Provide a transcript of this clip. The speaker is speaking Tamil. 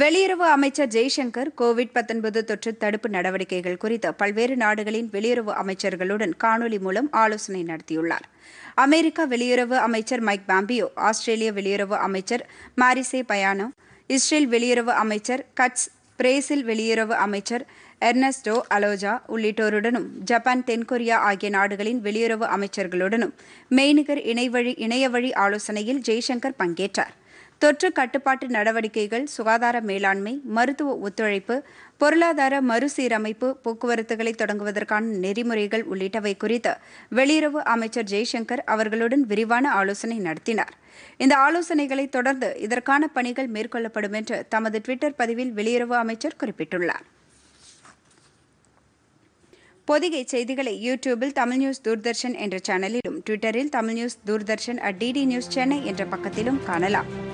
வெளியுறவு அமைச்சர் ஜெய்சங்கர் கோவிட் தொற்று தடுப்பு நடவடிக்கைகள் குறித்து பல்வேறு நாடுகளின் வெளியுறவு அமைச்சர்களுடன் காணொலி மூலம் ஆலோசனை நடத்தியுள்ளார் அமெரிக்கா வெளியுறவு அமைச்சர் மைக் பாம்பியோ ஆஸ்திரேலிய வெளியுறவு அமைச்சர் மாரிசே பயானோ இஸ்ரேல் வெளியுறவு அமைச்சர் கட்ஸ் பிரேசில் வெளியுறவு அமைச்சர் எர்னஸ்டோ அலோஜா உள்ளிட்டோருடனும் ஜப்பான் தென்கொரியா ஆகிய நாடுகளின் வெளியுறவு அமைச்சர்களுடனும் மெய்நிகர் இணைவழி இணையவழி ஆலோசனையில் ஜெய்சங்கர் பங்கேற்றார் தொற்று கட்டுப்பாட்டு நடவடிக்கைகள் சுகாதார மேலாண்மை மருத்துவ ஒத்துழைப்பு பொருளாதார மறுசீரமைப்பு போக்குவரத்துகளை தொடங்குவதற்கான நெறிமுறைகள் உள்ளிட்டவை குறித்து வெளியுறவு அமைச்சர் ஜெய்சங்கர் அவர்களுடன் விரிவான ஆலோசனை நடத்தினார் இந்த ஆலோசனைகளை தொடர்ந்து இதற்கான பணிகள் மேற்கொள்ளப்படும் என்று தமது டுவிட்டர் பதிவில் வெளியுறவு அமைச்சர் குறிப்பிட்டுள்ளார் பொதிகை செய்திகளை யூடியூபில் தமிழ் நியூஸ் தூர்தர்ஷன் என்ற சேனலிலும் ட்விட்டரில் Tamil news Doordarshan at DD news Chennai என்ற பக்கத்திலும் காணலாம்